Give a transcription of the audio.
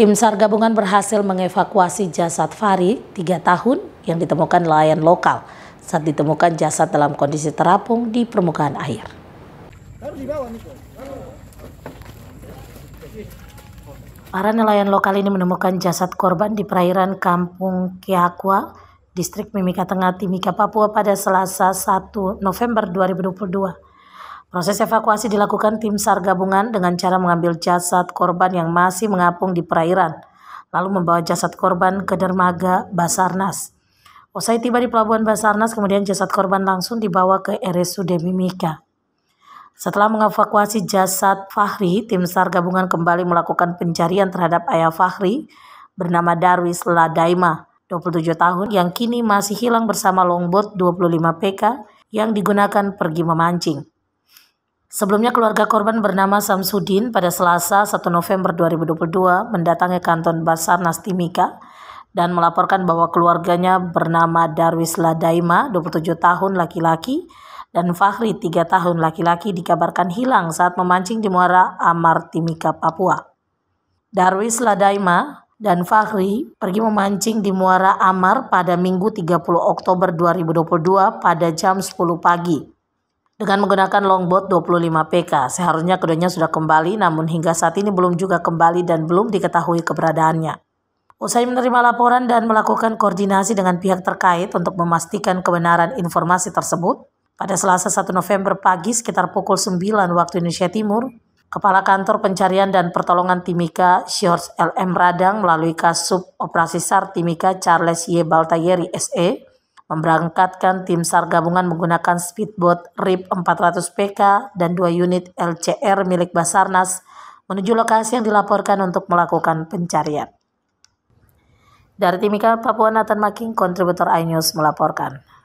Tim SAR gabungan berhasil mengevakuasi jasad Fari, 3 tahun, yang ditemukan nelayan lokal saat ditemukan jasad dalam kondisi terapung di permukaan air. Para nelayan lokal ini menemukan jasad korban di perairan Kampung Kiakwa, Distrik Mimika Tengah, Timika, Papua pada Selasa 1 November 2022. Proses evakuasi dilakukan tim SAR gabungan dengan cara mengambil jasad korban yang masih mengapung di perairan, lalu membawa jasad korban ke dermaga Basarnas. Usai tiba di pelabuhan Basarnas, kemudian jasad korban langsung dibawa ke RSUD Mimika. Setelah mengevakuasi jasad Fahri, tim SAR gabungan kembali melakukan pencarian terhadap ayah Fahri bernama Darwis Ladaima, 27 tahun, yang kini masih hilang bersama longboat 25 PK yang digunakan pergi memancing. Sebelumnya keluarga korban bernama Samsudin pada Selasa 1 November 2022 mendatangi kantor Basarnas Timika dan melaporkan bahwa keluarganya bernama Darwis Ladaima 27 tahun laki-laki dan Fahri 3 tahun laki-laki dikabarkan hilang saat memancing di muara Amar Timika Papua. Darwis Ladaima dan Fahri pergi memancing di muara Amar pada Minggu 30 Oktober 2022 pada jam 10 pagi dengan menggunakan longboat 25 PK. Seharusnya keduanya sudah kembali, namun hingga saat ini belum juga kembali dan belum diketahui keberadaannya. Usai menerima laporan dan melakukan koordinasi dengan pihak terkait untuk memastikan kebenaran informasi tersebut, pada Selasa 1 November pagi sekitar pukul 9 waktu Indonesia Timur, Kepala Kantor Pencarian dan Pertolongan Timika Syors LM Radang melalui Kasub Operasi SAR Timika Charles Y. Baltayeri SE memberangkatkan tim SAR gabungan menggunakan speedboat RIP 400 PK dan dua unit LCR milik Basarnas menuju lokasi yang dilaporkan untuk melakukan pencarian. Dari Timika Papua Nathan Making, kontributor iNews melaporkan.